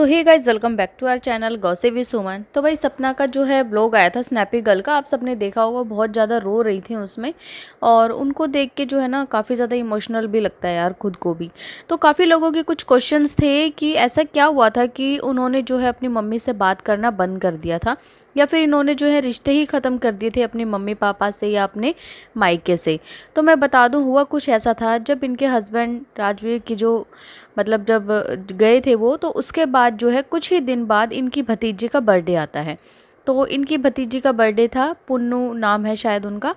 तो hey guys welcome back to our channel गौसे सुमन तो भाई सपना का जो है ब्लॉग आया था स्नैपी गर्ल का आप सबने देखा होगा बहुत ज़्यादा रो रही थी उसमें और उनको देख के जो है ना काफ़ी ज़्यादा इमोशनल भी लगता है यार खुद को भी तो काफ़ी लोगों के कुछ क्वेश्चंस थे कि ऐसा क्या हुआ था कि उन्होंने जो है अपनी मम्मी से बात करना बंद कर दिया था या फिर इन्होंने जो है रिश्ते ही ख़त्म कर दिए थे अपने मम्मी पापा से या अपने मायके से तो मैं बता दूं हुआ कुछ ऐसा था जब इनके हस्बैंड राजवीर की जो मतलब जब गए थे वो तो उसके बाद जो है कुछ ही दिन बाद इनकी भतीजे का बर्थडे आता है तो इनकी भतीजी का बर्थडे था पुन्नू नाम है शायद उनका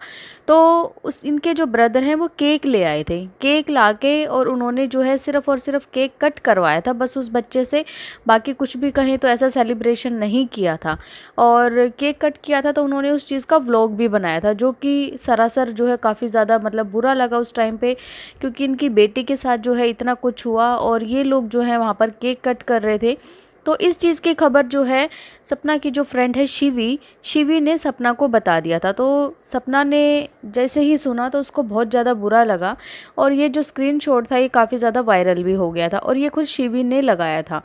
तो उस इनके जो ब्रदर हैं वो केक ले आए थे केक ला के और उन्होंने जो है सिर्फ़ और सिर्फ केक कट करवाया था बस उस बच्चे से बाकी कुछ भी कहें तो ऐसा सेलिब्रेशन नहीं किया था और केक कट किया था तो उन्होंने उस चीज़ का व्लॉग भी बनाया था जो कि सरासर जो है काफ़ी ज़्यादा मतलब बुरा लगा उस टाइम पर क्योंकि इनकी बेटी के साथ जो है इतना कुछ हुआ और ये लोग जो है वहाँ पर केक कट कर रहे थे तो इस चीज़ की खबर जो है सपना की जो फ्रेंड है शिवी शिवी ने सपना को बता दिया था तो सपना ने जैसे ही सुना तो उसको बहुत ज़्यादा बुरा लगा और ये जो स्क्रीन था ये काफ़ी ज़्यादा वायरल भी हो गया था और ये खुद शिवी ने लगाया था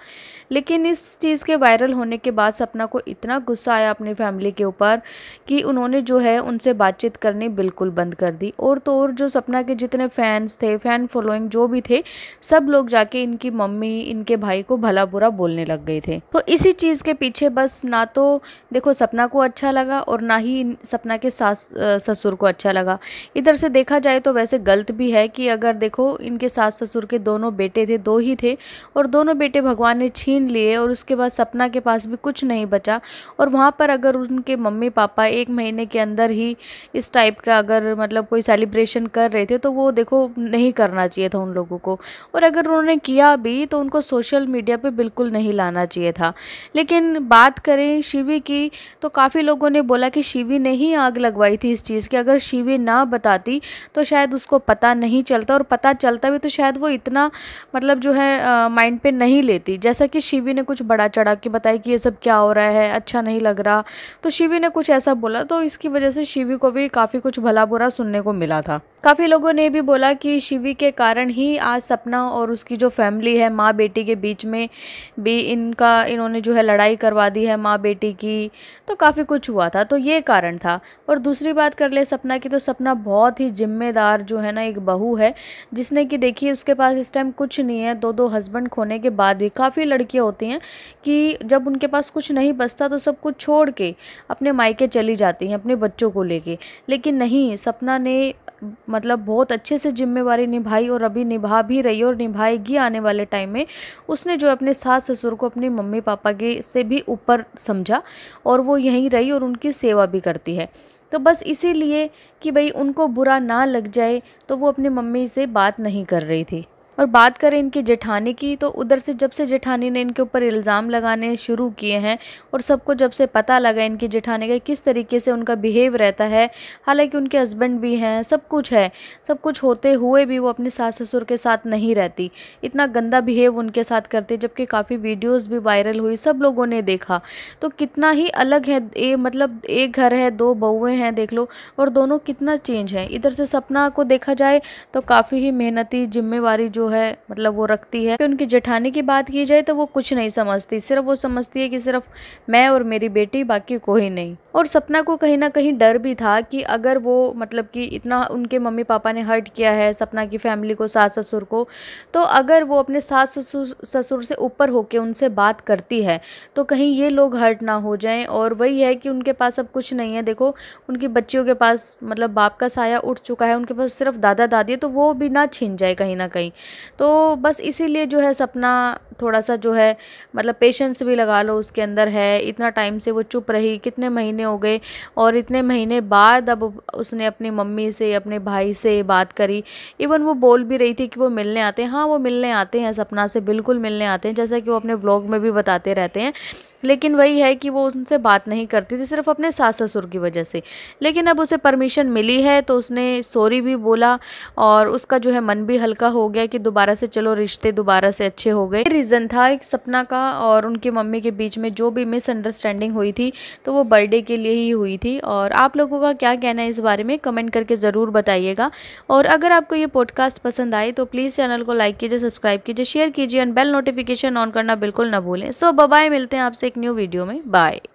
लेकिन इस चीज़ के वायरल होने के बाद सपना को इतना गुस्सा आया अपनी फैमिली के ऊपर कि उन्होंने जो है उनसे बातचीत करनी बिल्कुल बंद कर दी और तो और जो सपना के जितने फैंस थे फ़ैन फॉलोइंग जो भी थे सब लोग जाके इनकी मम्मी इनके भाई को भला बुरा बोलने लग गए थे तो इसी चीज़ के पीछे बस ना तो देखो सपना को अच्छा लगा और ना ही सपना के सास ससुर को अच्छा लगा इधर से देखा जाए तो वैसे गलत भी है कि अगर देखो इनके सास ससुर के दोनों बेटे थे दो ही थे और दोनों बेटे भगवान ने छीन लिए और उसके बाद सपना के पास भी कुछ नहीं बचा और वहाँ पर अगर उनके मम्मी पापा एक महीने के अंदर ही इस टाइप का अगर मतलब कोई सेलिब्रेशन कर रहे थे तो वो देखो नहीं करना चाहिए था उन लोगों को और अगर उन्होंने किया भी तो उनको सोशल मीडिया पर बिल्कुल नहीं लाना जाना चाहिए था लेकिन बात करें शिवी की तो काफ़ी लोगों ने बोला कि शिवी ने ही आग लगवाई थी इस चीज़ की अगर शिवी ना बताती तो शायद उसको पता नहीं चलता और पता चलता भी तो शायद वो इतना मतलब जो है माइंड पे नहीं लेती जैसा कि शिवी ने कुछ बड़ा चढ़ा के बताया कि ये सब क्या हो रहा है अच्छा नहीं लग रहा तो शिवी ने कुछ ऐसा बोला तो इसकी वजह से शिवी को भी काफ़ी कुछ भला बुरा सुनने को मिला था काफ़ी लोगों ने भी बोला कि शिवी के कारण ही आज सपना और उसकी जो फैमिली है माँ बेटी के बीच में भी इन उनका इन्होंने जो है लड़ाई करवा दी है माँ बेटी की तो काफ़ी कुछ हुआ था तो ये कारण था और दूसरी बात कर ले सपना की तो सपना बहुत ही जिम्मेदार जो है ना एक बहू है जिसने कि देखिए उसके पास इस टाइम कुछ नहीं है दो दो हस्बैंड खोने के बाद भी काफ़ी लड़कियाँ होती हैं कि जब उनके पास कुछ नहीं बचता तो सब कुछ छोड़ के अपने मायके चली जाती हैं अपने बच्चों को लेके लेकिन नहीं सपना ने मतलब बहुत अच्छे से जिम्मेवारी निभाई और अभी निभा भी रही और निभाएगी आने वाले टाइम में उसने जो अपने सास ससुर को अपने मम्मी पापा के से भी ऊपर समझा और वो यहीं रही और उनकी सेवा भी करती है तो बस इसीलिए कि भाई उनको बुरा ना लग जाए तो वो अपने मम्मी से बात नहीं कर रही थी और बात करें इनके जेठानी की तो उधर से जब से जेठानी ने इनके ऊपर इल्ज़ाम लगाने शुरू किए हैं और सबको जब से पता लगा इनके जेठानी का किस तरीके से उनका बिहेव रहता है हालांकि उनके हस्बैंड भी हैं सब कुछ है सब कुछ होते हुए भी वो अपने सास ससुर के साथ नहीं रहती इतना गंदा बिहेव उनके साथ करते जबकि काफ़ी वीडियोज़ भी वायरल हुई सब लोगों ने देखा तो कितना ही अलग है ए, मतलब एक घर है दो बहुएँ हैं देख लो और दोनों कितना चेंज है इधर से सपना को देखा जाए तो काफ़ी ही मेहनती जिम्मेवारी जो है मतलब वो रखती है उनकी जेठानी की बात की जाए तो वो कुछ नहीं समझती सिर्फ वो समझती है कि सिर्फ मैं और मेरी बेटी बाकी कोई नहीं और सपना को कहीं ना कहीं डर भी था कि अगर वो मतलब कि इतना उनके मम्मी पापा ने हर्ट किया है सपना की फैमिली को सास ससुर को तो अगर वो अपने सास ससुर ससुर से ऊपर होके उनसे बात करती है तो कहीं ये लोग हर्ट ना हो जाएं और वही है कि उनके पास अब कुछ नहीं है देखो उनकी बच्चियों के पास मतलब बाप का साया उठ चुका है उनके पास सिर्फ दादा दादी है तो वो भी ना छीन जाए कहीं ना कहीं तो बस इसीलिए जो है सपना थोड़ा सा जो है मतलब पेशेंस भी लगा लो उसके अंदर है इतना टाइम से वो चुप रही कितने महीने हो गए और इतने महीने बाद अब उसने अपनी मम्मी से अपने भाई से बात करी इवन वो बोल भी रही थी कि वो मिलने आते हैं हाँ वो मिलने आते हैं सपना से बिल्कुल मिलने आते हैं जैसा कि वो अपने ब्लॉग में भी बताते रहते हैं लेकिन वही है कि वो उनसे बात नहीं करती थी सिर्फ अपने सास ससुर की वजह से लेकिन अब उसे परमिशन मिली है तो उसने सॉरी भी बोला और उसका जो है मन भी हल्का हो गया कि दोबारा से चलो रिश्ते दोबारा से अच्छे हो गए रीज़न था एक सपना का और उनकी मम्मी के बीच में जो भी मिसअंडरस्टैंडिंग हुई थी तो वो बर्थडे के लिए ही हुई थी और आप लोगों का क्या कहना है इस बारे में कमेंट करके ज़रूर बताइएगा और अगर आपको ये पॉडकास्ट पसंद आए तो प्लीज़ चैनल को लाइक कीजिए सब्सक्राइब कीजिए शेयर कीजिए एंड बेल नोटिफिकेशन ऑन करना बिल्कुल ना भूलें सो बबाए मिलते हैं आपसे एक न्यू वीडियो में बाय